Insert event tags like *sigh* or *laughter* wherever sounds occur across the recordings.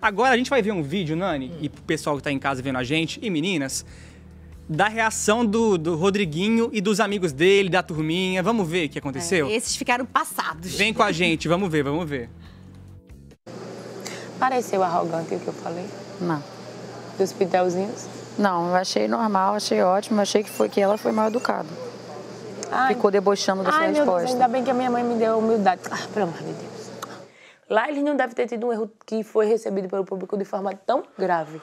Agora a gente vai ver um vídeo, Nani, hum. e pro pessoal que tá em casa vendo a gente, e meninas, da reação do, do Rodriguinho e dos amigos dele, da turminha. Vamos ver o que aconteceu? É, esses ficaram passados. Vem com a gente, vamos ver, vamos ver. Pareceu arrogante o que eu falei? Não. Dos pitelzinhos? Não, eu achei normal, achei ótimo, achei que, foi, que ela foi mal educada. Ai. Ficou debochando da sua resposta. Deus, ainda bem que a minha mãe me deu humildade. Ah, pelo amor de Deus. Lá eles não devem ter tido um erro que foi recebido pelo público de forma tão grave.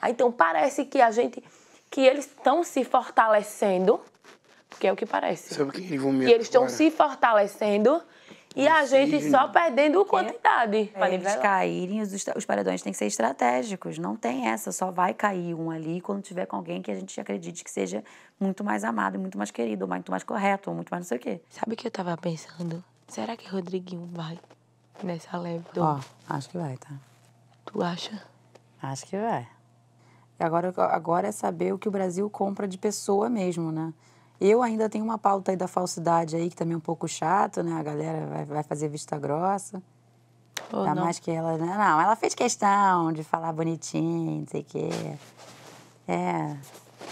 Ah, então parece que a gente, que eles estão se fortalecendo, porque é o que parece. Sabe que eles vão me eles estão se fortalecendo e a gente só perdendo quantidade. É, para eles caírem, os, os paredões têm que ser estratégicos. Não tem essa, só vai cair um ali quando tiver com alguém que a gente acredite que seja muito mais amado, muito mais querido, muito mais correto, muito mais não sei o quê. Sabe o que eu estava pensando? Será que Rodriguinho vai? Nessa leve do... Ó, acho que vai, tá? Tu acha? Acho que vai. Agora, agora é saber o que o Brasil compra de pessoa mesmo, né? Eu ainda tenho uma pauta aí da falsidade aí, que também é um pouco chato, né? A galera vai, vai fazer vista grossa. Oh, Ainda mais que ela... Né? Não, ela fez questão de falar bonitinho, não sei o quê. É...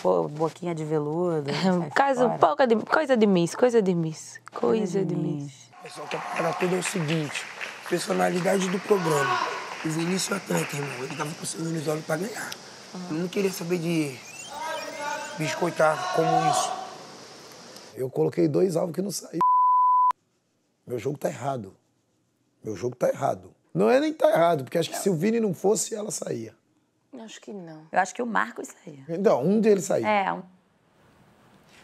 Pô, boquinha de veludo. coisa *laughs* de, coisa de miss, coisa de miss. Coisa, coisa de, de miss. miss. Pessoal, é tudo é o seguinte personalidade do programa. O Vinícius é irmão. Ele tava com sangue nos olhos pra ganhar. Eu não queria saber de biscoitar como isso. Eu coloquei dois alvos que não saíram. Meu jogo tá errado. Meu jogo tá errado. Não é nem tá errado, porque acho que se o Vini não fosse, ela saía. Acho que não. Eu acho que o Marcos saía. Então, um deles saía. É, um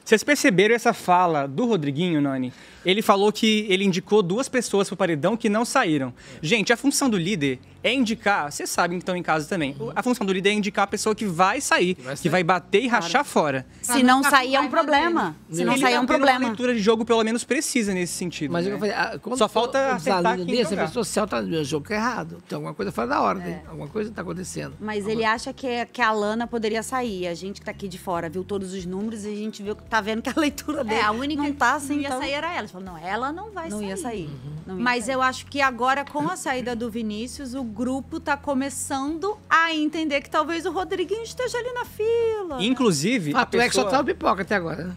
vocês perceberam essa fala do Rodriguinho, Nani? Ele falou que ele indicou duas pessoas para o paredão que não saíram. Gente, a função do líder é indicar, vocês sabem que estão em casa também, a função do líder é indicar a pessoa que vai sair, que vai, sair. Que vai bater e rachar fora. Se não sair é um problema. Se não sair é um problema. A leitura de jogo pelo menos precisa nesse sentido. Mas né? eu falei, quando Só falta acertar desse, a pessoa social tá no jogo é errado. Tem alguma coisa fora da ordem, é. alguma coisa está acontecendo. Mas alguma... ele acha que, é, que a Lana poderia sair, a gente que está aqui de fora viu todos os números e a gente viu tá vendo que a leitura é, dele é, a única não tá assim. Não ia então... sair era ela. Falou, não, ela não vai não sair. Ia sair. Uhum. Não ia Mas sair. eu acho que agora, com a saída do Vinícius, o grupo tá começando a entender que talvez o Rodriguinho esteja ali na fila. Inclusive. A pessoa... é que só tá pipoca até agora, né?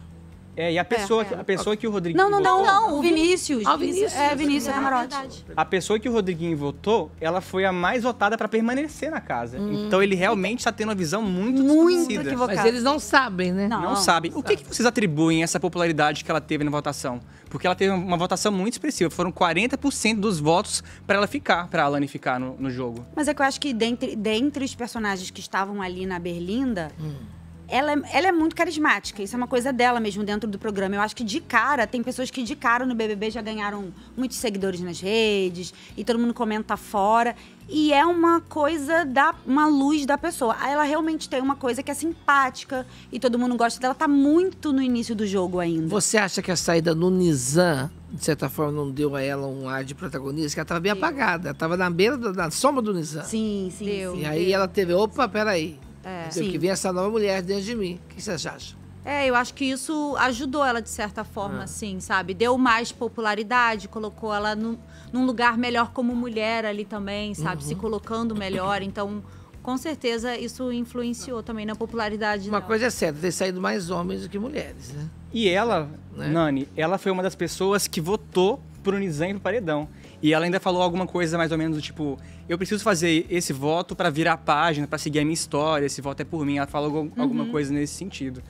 É, e a é, pessoa, é, é. a pessoa que o Rodrigo Não, não, votou, não, não, o Vinícius. Ah, o Vinícius. É, Vinícius Camarote. É a pessoa que o Rodriguinho votou, ela foi a mais votada para permanecer na casa. Hum. Então ele realmente está tendo uma visão muito Muito equivocada. Mas eles não sabem, né? Não, não sabem. O que, que vocês atribuem essa popularidade que ela teve na votação? Porque ela teve uma votação muito expressiva. Foram 40% dos votos para ela ficar, para a Alane ficar no, no, jogo. Mas é que eu acho que dentre, dentre os personagens que estavam ali na Berlinda... Hum ela é, ela é muito carismática, isso é uma coisa dela mesmo dentro do programa. Eu acho que de cara, tem pessoas que de cara no BBB já ganharam muitos seguidores nas redes e todo mundo comenta fora. E é uma coisa da uma luz da pessoa. Ela realmente tem uma coisa que é simpática e todo mundo gosta dela. Tá muito no início do jogo ainda. Você acha que a saída no Nizam, de certa forma, não deu a ela um ar de protagonista? Que ela tava bem deu. apagada, ela tava na beira da, da soma do Nizam. Sim, sim. Deu, e aí deu. ela teve, opa, peraí. É. Sim. Que vem essa nova mulher dentro de mim. O que vocês acham? É, eu acho que isso ajudou ela de certa forma, ah. assim, sabe? Deu mais popularidade, colocou ela no, num lugar melhor como mulher ali também, sabe? Uhum. Se colocando melhor. Então, com certeza, isso influenciou também na popularidade Uma dela. coisa é certa, ter saído mais homens do que mulheres, né? E ela, né? Nani, ela foi uma das pessoas que votou pro Nizam e pro Paredão. E ela ainda falou alguma coisa mais ou menos do tipo: eu preciso fazer esse voto para virar a página, para seguir a minha história, esse voto é por mim. Ela falou alguma uhum. coisa nesse sentido.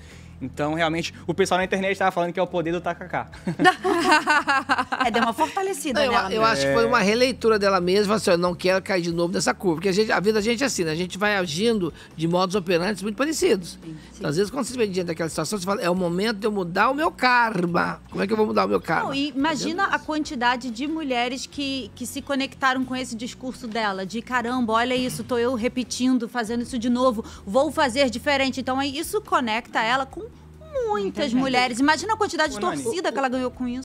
Então, realmente, o pessoal na internet estava falando que é o poder do Takaká. *laughs* é, deu uma fortalecida não, Eu, eu acho que foi uma releitura dela mesma, assim, eu não quero cair de novo nessa curva. Porque a, gente, a vida da gente é assim, né? A gente vai agindo de modos operantes muito parecidos. Sim, sim. Então, às vezes, quando você vê diante daquela situação, você fala, é o momento de eu mudar o meu karma. Como é que eu vou mudar o meu karma? Não, imagina a quantidade de mulheres que, que se conectaram com esse discurso dela, de caramba, olha isso, tô eu repetindo, fazendo isso de novo, vou fazer diferente. Então, é, isso conecta ela com muitas mulheres. Imagina a quantidade de torcida que ela ganhou com isso.